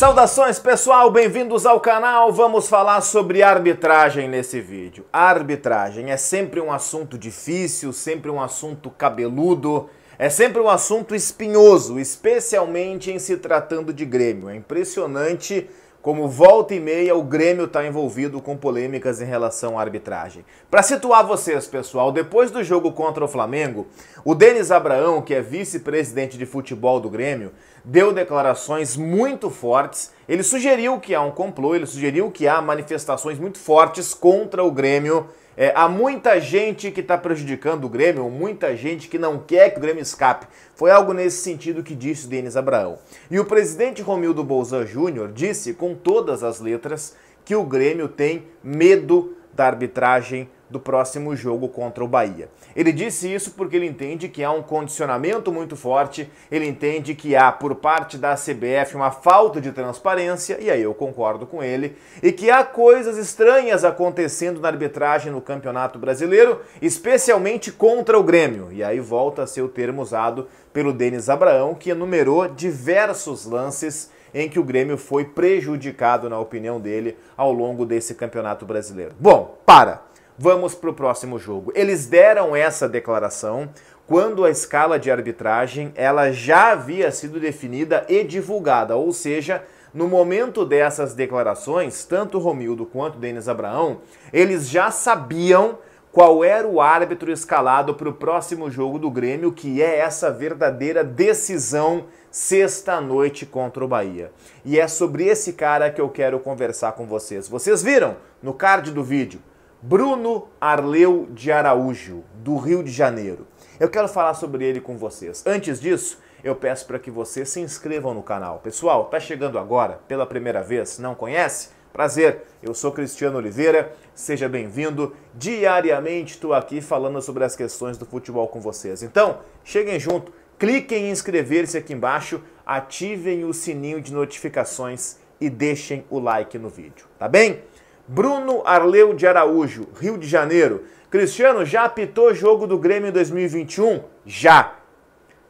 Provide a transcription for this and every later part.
Saudações pessoal, bem-vindos ao canal. Vamos falar sobre arbitragem nesse vídeo. arbitragem é sempre um assunto difícil, sempre um assunto cabeludo, é sempre um assunto espinhoso, especialmente em se tratando de Grêmio. É impressionante como volta e meia o Grêmio está envolvido com polêmicas em relação à arbitragem. Para situar vocês, pessoal, depois do jogo contra o Flamengo, o Denis Abraão, que é vice-presidente de futebol do Grêmio, deu declarações muito fortes. Ele sugeriu que há um complô, ele sugeriu que há manifestações muito fortes contra o Grêmio é, há muita gente que está prejudicando o Grêmio, muita gente que não quer que o Grêmio escape. Foi algo nesse sentido que disse Denis Abraão. E o presidente Romildo Bolzan Júnior disse com todas as letras que o Grêmio tem medo da arbitragem do próximo jogo contra o Bahia. Ele disse isso porque ele entende que há um condicionamento muito forte, ele entende que há por parte da CBF uma falta de transparência, e aí eu concordo com ele, e que há coisas estranhas acontecendo na arbitragem no Campeonato Brasileiro, especialmente contra o Grêmio. E aí volta a ser o termo usado pelo Denis Abraão, que enumerou diversos lances em que o Grêmio foi prejudicado, na opinião dele, ao longo desse campeonato brasileiro. Bom, para! Vamos para o próximo jogo. Eles deram essa declaração quando a escala de arbitragem ela já havia sido definida e divulgada, ou seja, no momento dessas declarações, tanto Romildo quanto Denis Abraão, eles já sabiam qual era o árbitro escalado para o próximo jogo do Grêmio, que é essa verdadeira decisão sexta-noite contra o Bahia. E é sobre esse cara que eu quero conversar com vocês. Vocês viram no card do vídeo? Bruno Arleu de Araújo, do Rio de Janeiro. Eu quero falar sobre ele com vocês. Antes disso, eu peço para que vocês se inscrevam no canal. Pessoal, tá chegando agora pela primeira vez, não conhece? Prazer, eu sou Cristiano Oliveira, seja bem-vindo. Diariamente estou aqui falando sobre as questões do futebol com vocês. Então, cheguem junto, cliquem em inscrever-se aqui embaixo, ativem o sininho de notificações e deixem o like no vídeo, tá bem? Bruno Arleu de Araújo, Rio de Janeiro. Cristiano, já apitou jogo do Grêmio em 2021? Já.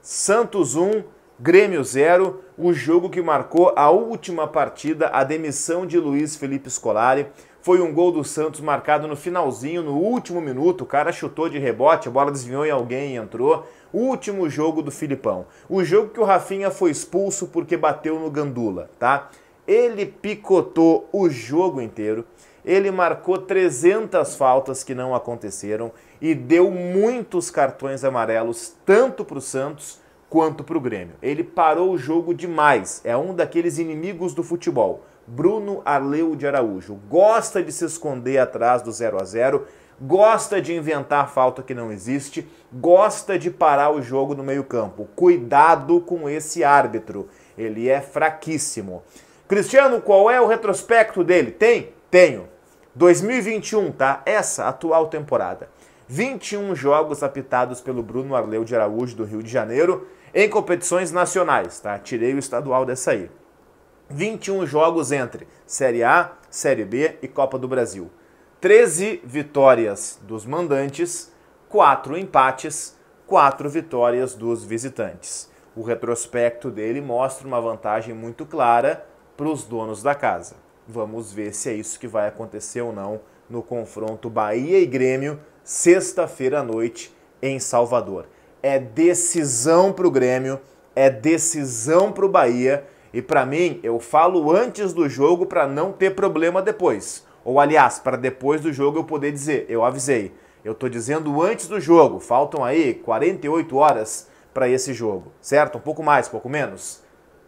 Santos 1, Grêmio 0, o jogo que marcou a última partida, a demissão de Luiz Felipe Scolari. Foi um gol do Santos marcado no finalzinho, no último minuto. O cara chutou de rebote, a bola desviou em alguém e entrou. Último jogo do Filipão. O jogo que o Rafinha foi expulso porque bateu no Gandula, tá? Ele picotou o jogo inteiro. Ele marcou 300 faltas que não aconteceram e deu muitos cartões amarelos, tanto para o Santos quanto para o Grêmio. Ele parou o jogo demais. É um daqueles inimigos do futebol. Bruno Aleu de Araújo gosta de se esconder atrás do 0 a 0 gosta de inventar falta que não existe, gosta de parar o jogo no meio-campo. Cuidado com esse árbitro, ele é fraquíssimo. Cristiano, qual é o retrospecto dele? Tem? Tenho. 2021, tá? Essa atual temporada. 21 jogos apitados pelo Bruno Arleu de Araújo do Rio de Janeiro em competições nacionais, tá? Tirei o estadual dessa aí. 21 jogos entre Série A, Série B e Copa do Brasil. 13 vitórias dos mandantes, 4 empates, 4 vitórias dos visitantes. O retrospecto dele mostra uma vantagem muito clara para os donos da casa. Vamos ver se é isso que vai acontecer ou não no confronto Bahia e Grêmio sexta-feira à noite em Salvador. É decisão para o Grêmio, é decisão para o Bahia. E para mim, eu falo antes do jogo para não ter problema depois. Ou aliás, para depois do jogo eu poder dizer, eu avisei. Eu estou dizendo antes do jogo, faltam aí 48 horas para esse jogo, certo? Um pouco mais, pouco menos.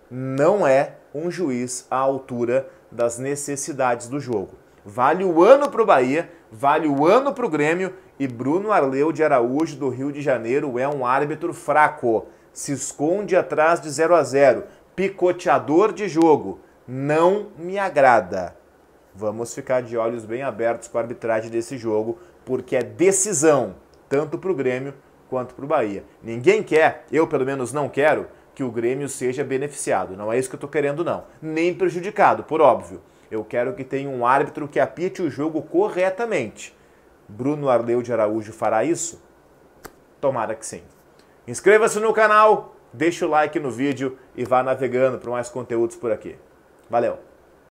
Não é um juiz à altura das necessidades do jogo. Vale o ano para o Bahia, vale o ano para o Grêmio e Bruno Arleu de Araújo do Rio de Janeiro é um árbitro fraco. Se esconde atrás de 0 a 0, picoteador de jogo. Não me agrada. Vamos ficar de olhos bem abertos com a arbitragem desse jogo, porque é decisão, tanto para o Grêmio quanto para o Bahia. Ninguém quer, eu pelo menos não quero, que o Grêmio seja beneficiado. Não é isso que eu estou querendo, não. Nem prejudicado, por óbvio. Eu quero que tenha um árbitro que apite o jogo corretamente. Bruno Arleu de Araújo fará isso? Tomara que sim. Inscreva-se no canal, deixe o like no vídeo e vá navegando para mais conteúdos por aqui. Valeu!